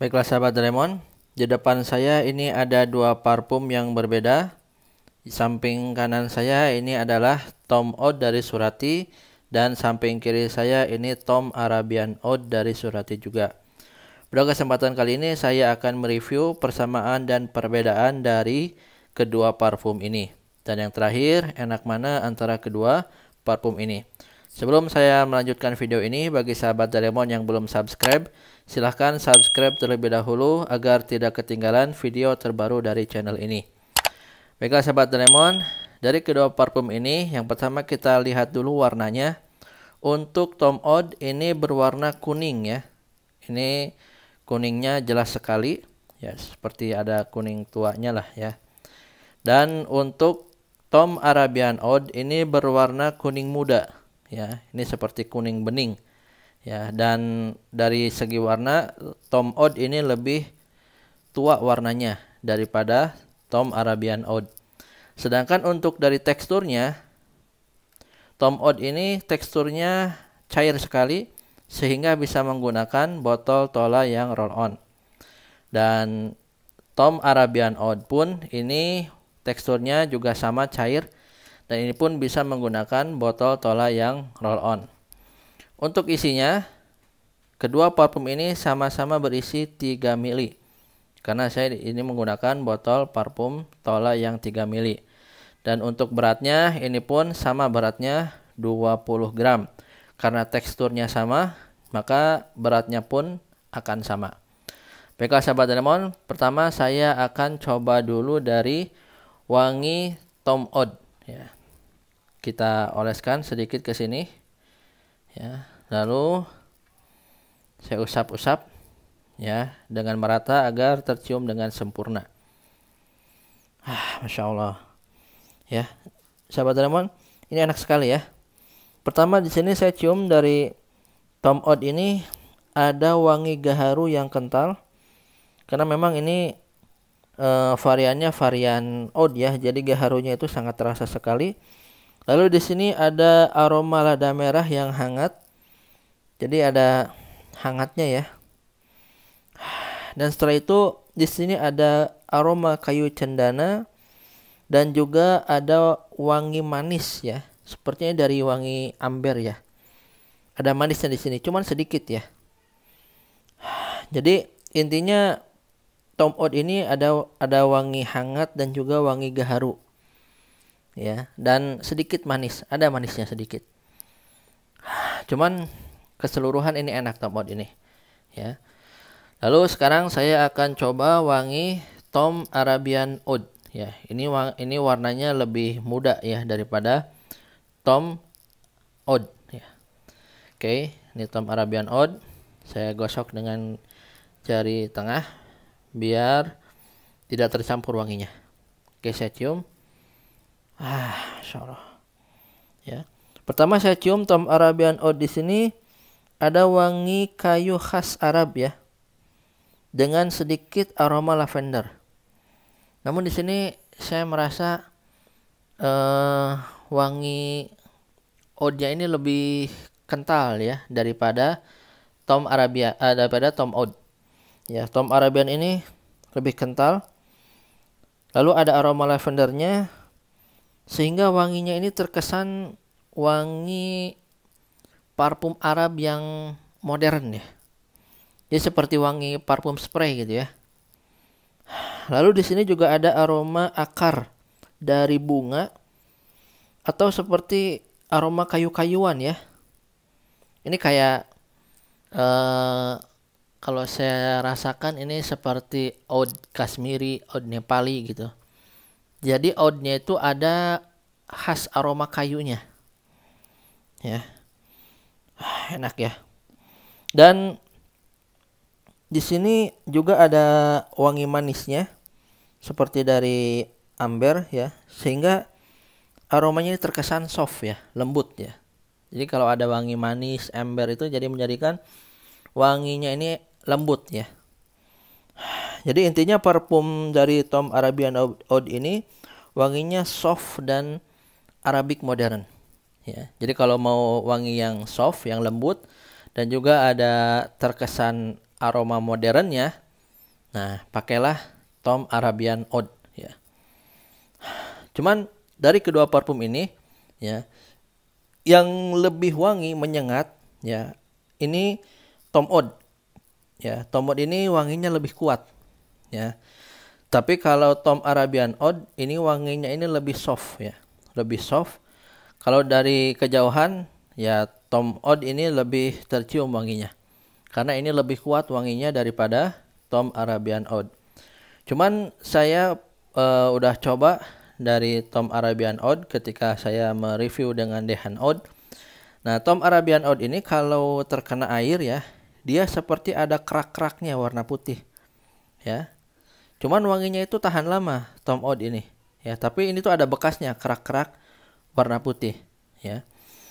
Baiklah sahabat Doraemon, di depan saya ini ada dua parfum yang berbeda. Di samping kanan saya ini adalah Tom Oud dari Surati dan samping kiri saya ini Tom Arabian Oud dari Surati juga. Pada kesempatan kali ini saya akan mereview persamaan dan perbedaan dari kedua parfum ini. Dan yang terakhir, enak mana antara kedua parfum ini. Sebelum saya melanjutkan video ini, bagi sahabat Doraemon yang belum subscribe, silahkan subscribe terlebih dahulu agar tidak ketinggalan video terbaru dari channel ini. Baiklah sahabat Doraemon, dari kedua parfum ini, yang pertama kita lihat dulu warnanya. Untuk Tom Odd ini berwarna kuning ya. Ini kuningnya jelas sekali, ya seperti ada kuning tuanya lah ya. Dan untuk Tom Arabian Oud ini berwarna kuning muda ya. Ini seperti kuning bening. Ya, dan dari segi warna Tom Oud ini lebih tua warnanya daripada Tom Arabian Oud. Sedangkan untuk dari teksturnya Tom Oud ini teksturnya cair sekali sehingga bisa menggunakan botol tola yang roll on. Dan Tom Arabian Oud pun ini Teksturnya juga sama cair dan ini pun bisa menggunakan botol tola yang roll on. Untuk isinya, kedua parfum ini sama-sama berisi 3 mili. Karena saya ini menggunakan botol parfum tola yang 3 mili. Dan untuk beratnya, ini pun sama beratnya 20 gram. Karena teksturnya sama, maka beratnya pun akan sama. Baiklah sahabat Lemon, pertama saya akan coba dulu dari wangi Tom Od ya. Kita oleskan sedikit ke sini. Ya, lalu saya usap-usap ya dengan merata agar tercium dengan sempurna. Ah, masya Allah. Ya, sahabat Ramon, ini enak sekali ya. Pertama di sini saya cium dari Tom Odd ini ada wangi gaharu yang kental. Karena memang ini uh, variannya varian oud ya. Jadi gaharunya itu sangat terasa sekali. Lalu di sini ada aroma lada merah yang hangat. Jadi ada hangatnya ya. Dan setelah itu di sini ada aroma kayu cendana dan juga ada wangi manis ya. Sepertinya dari wangi amber ya. Ada manisnya di sini, cuman sedikit ya. Jadi intinya Tom tomod ini ada ada wangi hangat dan juga wangi gaharu. Ya, dan sedikit manis, ada manisnya sedikit. Cuman keseluruhan ini enak Tom tomod ini. Ya. Lalu sekarang saya akan coba wangi Tom Arabian Oud ya. Ini ini warnanya lebih muda ya daripada Tom Oud ya. Oke, ini Tom Arabian Oud. Saya gosok dengan jari tengah biar tidak tercampur wanginya oke saya cium ah insyaallah ya pertama saya cium tom Arabian Oud di sini ada wangi kayu khas Arab ya dengan sedikit aroma lavender namun di sini saya merasa eh, wangi oudnya ini lebih kental ya daripada tom Arabia uh, daripada tom oud Ya, Tom Arabian ini lebih kental. Lalu ada aroma lavendernya sehingga wanginya ini terkesan wangi parfum Arab yang modern ya. Dia seperti wangi parfum spray gitu ya. Lalu di sini juga ada aroma akar dari bunga atau seperti aroma kayu-kayuan ya. Ini kayak eh, kalau saya rasakan ini seperti oud kasmiri, oud Nepali gitu. Jadi oudnya itu ada khas aroma kayunya. Ya. Ah, enak ya. Dan di sini juga ada wangi manisnya seperti dari amber ya, sehingga aromanya ini terkesan soft ya, lembut ya. Jadi kalau ada wangi manis amber itu jadi menjadikan wanginya ini lembut ya. Jadi intinya parfum dari Tom Arabian Oud ini wanginya soft dan Arabic modern. Ya. Jadi kalau mau wangi yang soft, yang lembut dan juga ada terkesan aroma modern ya nah pakailah Tom Arabian Oud ya. Cuman dari kedua parfum ini ya yang lebih wangi menyengat ya ini Tom Oud Ya, tomod ini wanginya lebih kuat. Ya. Tapi kalau tom Arabian odd ini wanginya ini lebih soft ya, lebih soft. Kalau dari kejauhan ya tom odd ini lebih tercium wanginya. Karena ini lebih kuat wanginya daripada tom Arabian odd Cuman saya uh, udah coba dari tom Arabian odd ketika saya mereview dengan Dehan odd Nah, tom Arabian Odd ini kalau terkena air ya, dia seperti ada kerak-keraknya warna putih ya cuman wanginya itu tahan lama Tom Odd ini ya tapi ini tuh ada bekasnya kerak-kerak warna putih ya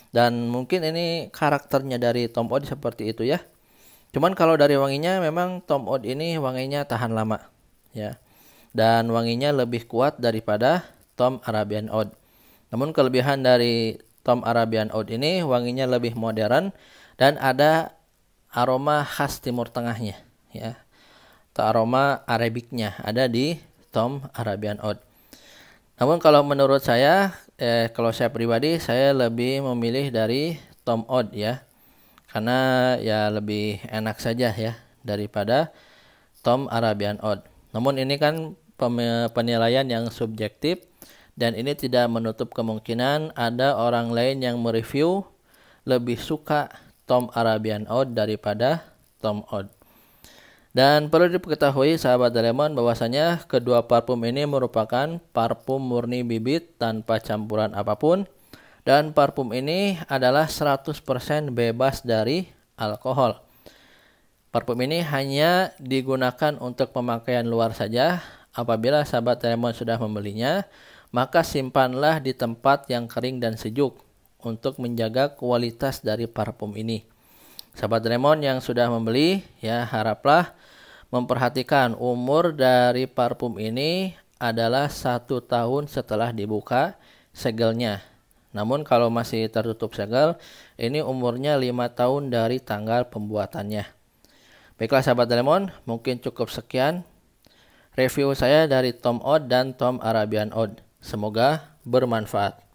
dan mungkin ini karakternya dari Tom Odd seperti itu ya cuman kalau dari wanginya memang Tom Odd ini wanginya tahan lama ya dan wanginya lebih kuat daripada Tom Arabian Oud. Namun kelebihan dari Tom Arabian Oud ini wanginya lebih modern dan ada aroma khas Timur Tengahnya ya atau aroma Arabiknya ada di Tom Arabian Oud. Namun kalau menurut saya eh, kalau saya pribadi saya lebih memilih dari Tom Oud ya karena ya lebih enak saja ya daripada Tom Arabian Oud. Namun ini kan penilaian yang subjektif dan ini tidak menutup kemungkinan ada orang lain yang mereview lebih suka Tom Arabian Oat daripada Tom Oat. Dan perlu diketahui sahabat Doraemon bahwasanya kedua parfum ini merupakan parfum murni bibit tanpa campuran apapun dan parfum ini adalah 100% bebas dari alkohol. Parfum ini hanya digunakan untuk pemakaian luar saja. Apabila sahabat Doraemon sudah membelinya, maka simpanlah di tempat yang kering dan sejuk untuk menjaga kualitas dari parfum ini. Sahabat Lemon yang sudah membeli, ya haraplah memperhatikan umur dari parfum ini adalah satu tahun setelah dibuka segelnya. Namun kalau masih tertutup segel, ini umurnya lima tahun dari tanggal pembuatannya. Baiklah sahabat Lemon, mungkin cukup sekian review saya dari Tom Odd dan Tom Arabian Odd. Semoga bermanfaat.